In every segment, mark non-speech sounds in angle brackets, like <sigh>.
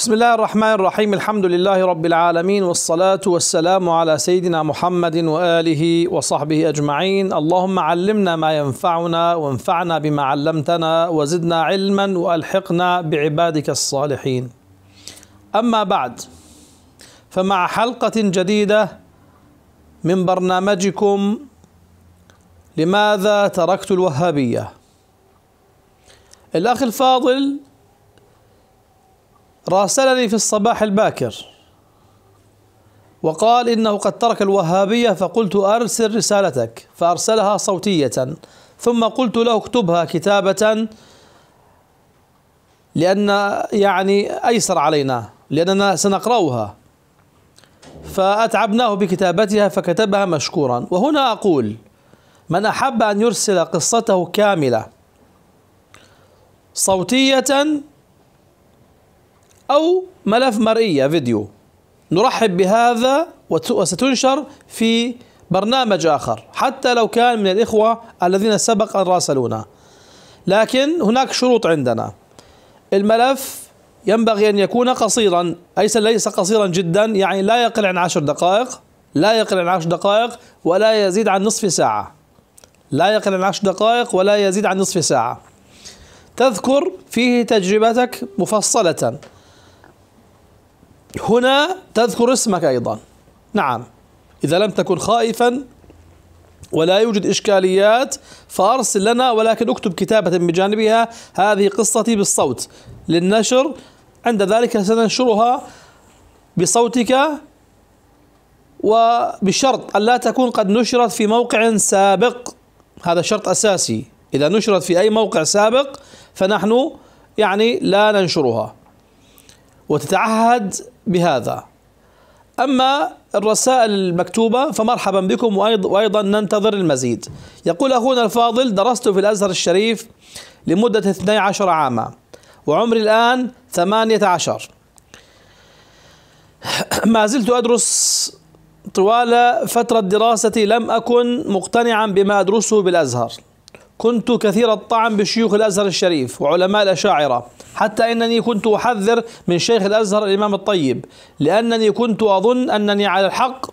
بسم الله الرحمن الرحيم الحمد لله رب العالمين والصلاة والسلام على سيدنا محمد وآله وصحبه أجمعين اللهم علمنا ما ينفعنا وانفعنا بما علمتنا وزدنا علما وألحقنا بعبادك الصالحين أما بعد فمع حلقة جديدة من برنامجكم لماذا تركت الوهابية الأخ الفاضل راسلني في الصباح الباكر وقال إنه قد ترك الوهابية فقلت أرسل رسالتك فأرسلها صوتية ثم قلت له اكتبها كتابة لأن يعني أيسر علينا لأننا سنقرأها فأتعبناه بكتابتها فكتبها مشكورا وهنا أقول من أحب أن يرسل قصته كاملة صوتية أو ملف مرئية فيديو نرحب بهذا وستنشر في برنامج آخر حتى لو كان من الإخوة الذين سبق أن راسلونا لكن هناك شروط عندنا الملف ينبغي أن يكون قصيرا أي ليس قصيرا جدا يعني لا يقل عن عشر دقائق لا يقل عن عشر دقائق ولا يزيد عن نصف ساعة لا يقل عن عشر دقائق ولا يزيد عن نصف ساعة تذكر فيه تجربتك مفصلة هنا تذكر اسمك أيضا نعم إذا لم تكن خائفا ولا يوجد إشكاليات فأرسل لنا ولكن اكتب كتابة بجانبها هذه قصتي بالصوت للنشر عند ذلك سننشرها بصوتك وبشرط ألا تكون قد نشرت في موقع سابق هذا شرط أساسي إذا نشرت في أي موقع سابق فنحن يعني لا ننشرها وتتعهد بهذا أما الرسائل المكتوبة فمرحبا بكم وأيضا ننتظر المزيد يقول أخونا الفاضل درست في الأزهر الشريف لمدة 12 عاما وعمري الآن 18 <clears throat> ما زلت أدرس طوال فترة دراستي لم أكن مقتنعا بما أدرسه بالأزهر كنت كثير الطعن بشيوخ الأزهر الشريف وعلماء الأشاعرة حتى إنني كنت أحذر من شيخ الأزهر الإمام الطيب لأنني كنت أظن أنني على الحق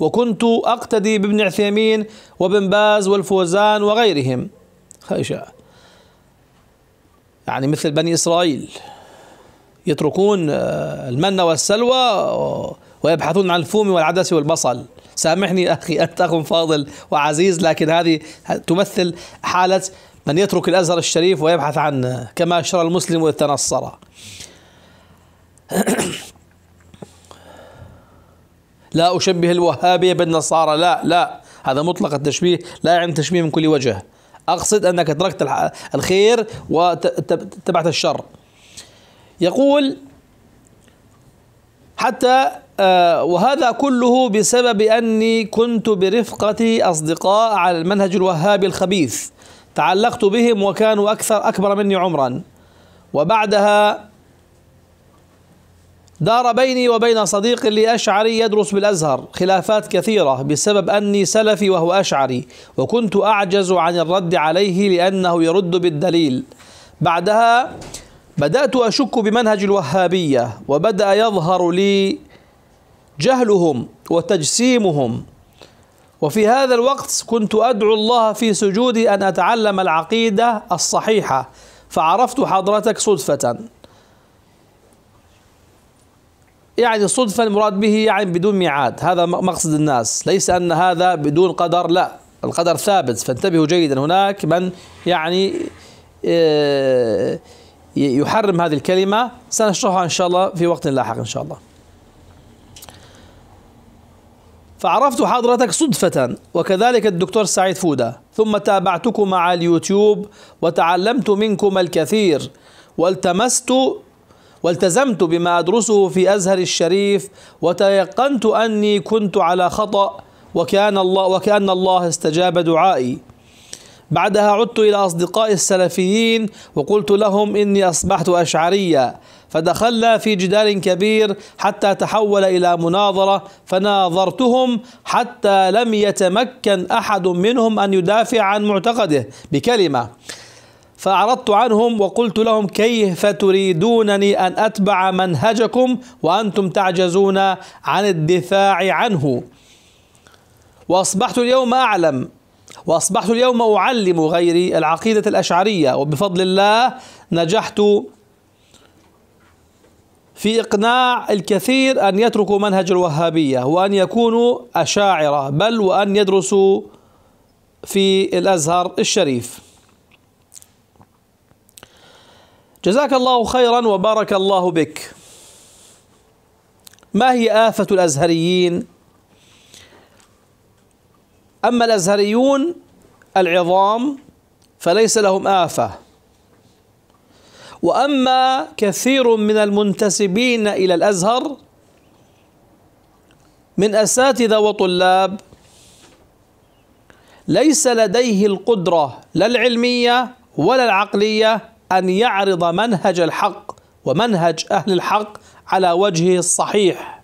وكنت أقتدي بابن عثيمين وابن باز والفوزان وغيرهم خيشة يعني مثل بني إسرائيل يتركون آه، المن والسلوى ويبحثون عن الفوم والعدس والبصل سامحني أخي أنت أخ فاضل وعزيز لكن هذه تمثل حالة أن يترك الأزهر الشريف ويبحث عنه كما أشرى المسلم إذ تنصر <clears throat> لا أشبه الوهابية بالنصارى لا لا هذا مطلق التشبيه لا يعني تشبيه من كل وجه أقصد أنك تركت الخير وتبعت الشر يقول حتى آه، وهذا كله بسبب أني كنت برفقة أصدقاء على المنهج الوهابي الخبيث تعلقت بهم وكانوا أكثر أكبر مني عمرا وبعدها دار بيني وبين صديق لي أشعري يدرس بالأزهر خلافات كثيرة بسبب أني سلفي وهو أشعري وكنت أعجز عن الرد عليه لأنه يرد بالدليل بعدها بدأت أشك بمنهج الوهابية وبدأ يظهر لي جهلهم وتجسيمهم وفي هذا الوقت كنت أدعو الله في سجودي أن أتعلم العقيدة الصحيحة فعرفت حضرتك صدفة يعني صدفة المراد به يعني بدون ميعاد هذا مقصد الناس ليس أن هذا بدون قدر لا القدر ثابت فانتبهوا جيدا هناك من يعني آه، يحرم هذه الكلمة سنشرحها إن شاء الله في وقت لاحق إن شاء الله فعرفت حضرتك صدفة وكذلك الدكتور سعيد فودة ثم تابعتكما على اليوتيوب وتعلمت منكما الكثير والتمست والتزمت بما أدرسه في أزهر الشريف وتيقنت أني كنت على خطأ وكان الله وكأن الله استجاب دعائي بعدها عدت إلى أصدقاء السلفيين وقلت لهم إني أصبحت أشعرية فدخلنا في جدال كبير حتى تحول إلى مناظرة فناظرتهم حتى لم يتمكن أحد منهم أن يدافع عن معتقده بكلمة فأعرضت عنهم وقلت لهم كيف تريدونني أن أتبع منهجكم وأنتم تعجزون عن الدفاع عنه وأصبحت اليوم أعلم وأصبحت اليوم أعلم غيري العقيدة الأشعرية وبفضل الله نجحت في إقناع الكثير أن يتركوا منهج الوهابية وأن يكونوا أشاعرة بل وأن يدرسوا في الأزهر الشريف جزاك الله خيرا وبارك الله بك ما هي آفة الأزهريين؟ أما الأزهريون العظام فليس لهم آفة وأما كثير من المنتسبين إلى الأزهر من أساتذة وطلاب ليس لديه القدرة لا العلمية ولا العقلية أن يعرض منهج الحق ومنهج أهل الحق على وجهه الصحيح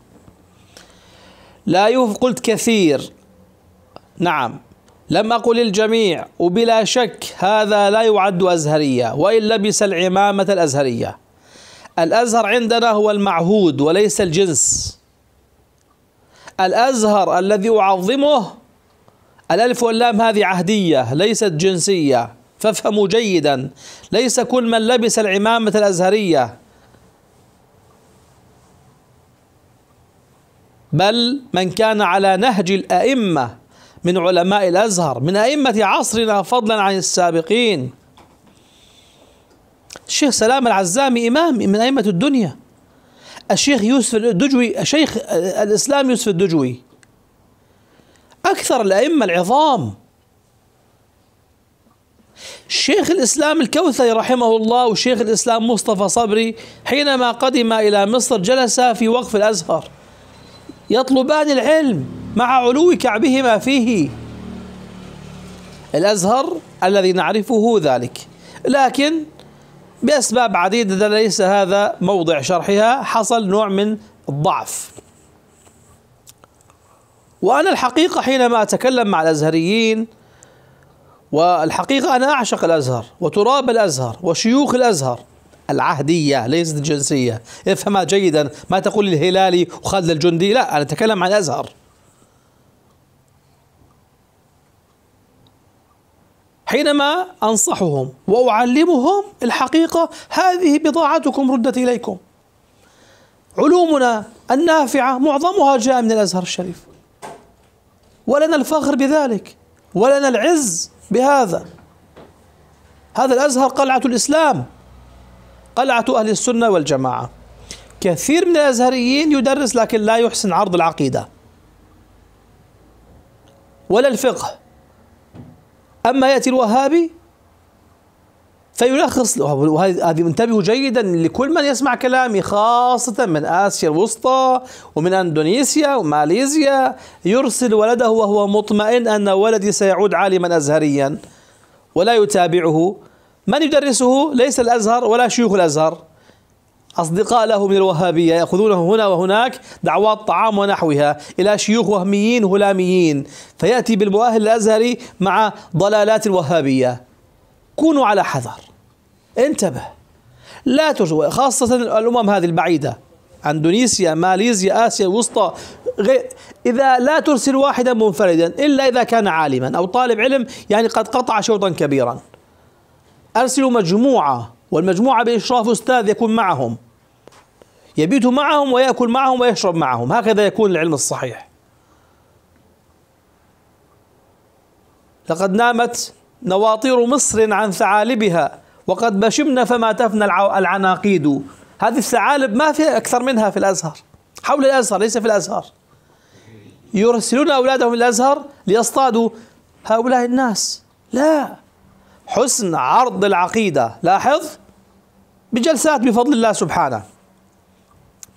لا يوف قلت كثير نعم لم أقل الجميع وبلا شك هذا لا يعد أزهرية وإن لبس العمامة الأزهرية الأزهر عندنا هو المعهود وليس الجنس الأزهر الذي أعظمه الألف واللام هذه عهدية ليست جنسية فافهموا جيدا ليس كل من لبس العمامة الأزهرية بل من كان على نهج الأئمة من علماء الازهر من ائمه عصرنا فضلا عن السابقين الشيخ سلام العزامي امام من ائمه الدنيا الشيخ يوسف الدجوي الشيخ الاسلام يوسف الدجوي اكثر الائمه العظام شيخ الاسلام الكوثري رحمه الله وشيخ الاسلام مصطفى صبري حينما قدم الى مصر جلسا في وقف الازهر يطلبان العلم مع علو كعبهما فيه الأزهر الذي نعرفه ذلك لكن بأسباب عديدة ليس هذا موضع شرحها حصل نوع من الضعف وأنا الحقيقة حينما أتكلم مع الأزهريين والحقيقة أنا أعشق الأزهر وتراب الأزهر وشيوخ الأزهر العهدية ليست الجنسية افهمها جيدا ما تقول الهلالي وخالد الجندي لا أنا أتكلم عن الأزهر حينما أنصحهم وأعلمهم الحقيقة هذه بضاعتكم ردت إليكم علومنا النافعة معظمها جاء من الأزهر الشريف ولنا الفخر بذلك ولنا العز بهذا هذا الأزهر قلعة الإسلام قلعة أهل السنة والجماعة كثير من الأزهريين يدرس لكن لا يحسن عرض العقيدة ولا الفقه أما يأتي الوهابي فيلخص وهذه انتبهوا جيدا لكل من يسمع كلامي خاصة من آسيا الوسطى ومن أندونيسيا وماليزيا يرسل ولده وهو مطمئن أن ولدي سيعود عالما أزهريا ولا يتابعه من يدرسه ليس الأزهر ولا شيوخ الأزهر أصدقاء له من الوهابية يأخذونه هنا وهناك دعوات طعام ونحوها إلى شيوخ وهميين هلاميين فيأتي بالمؤهل الأزهري مع ضلالات الوهابية كونوا على حذر انتبه لا ترجو خاصة الأمم هذه البعيدة أندونيسيا ماليزيا آسيا الوسطى غير إذا لا ترسل واحدا منفردا إلا إذا كان عالما أو طالب علم يعني قد قطع شوطا كبيرا أرسلوا مجموعة والمجموعة بإشراف أستاذ يكون معهم يبيت معهم ويأكل معهم ويشرب معهم هكذا يكون العلم الصحيح لقد نامت نواطير مصر عن ثعالبها وقد بشمنا فما تفنى العناقيد هذه الثعالب ما في أكثر منها في الأزهر حول الأزهر ليس في الأزهر يرسلون أولادهم الأزهر ليصطادوا هؤلاء الناس لا حسن عرض العقيدة لاحظ بجلسات بفضل الله سبحانه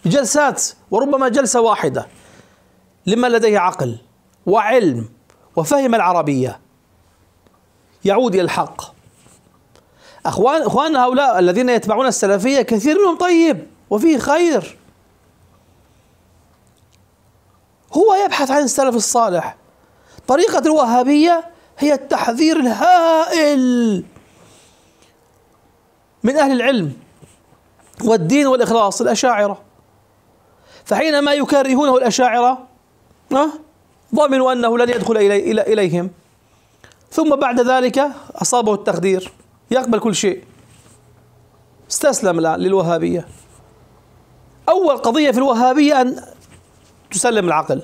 جلسات وربما جلسة واحدة لمن لديه عقل وعلم وفهم العربية يعود إلى الحق أخوان أخواننا هؤلاء الذين يتبعون السلفية كثير منهم طيب وفيه خير هو يبحث عن السلف الصالح طريقة الوهابية هي التحذير الهائل من أهل العلم والدين والإخلاص الأشاعرة فحينما يكرهونه الأشاعرة ضمنوا أنه لن يدخل إلي إلي إليهم ثم بعد ذلك أصابه التقدير يقبل كل شيء استسلم الآن للوهابية أول قضية في الوهابية أن تسلم العقل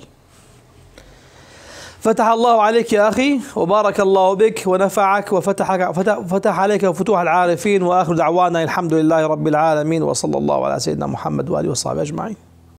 فتح الله عليك يا أخي وبارك الله بك ونفعك وفتحك فتح عليك فتوح العارفين وآخر دعوانا الحمد لله رب العالمين وصلى الله على سيدنا محمد وآله وصحبه أجمعين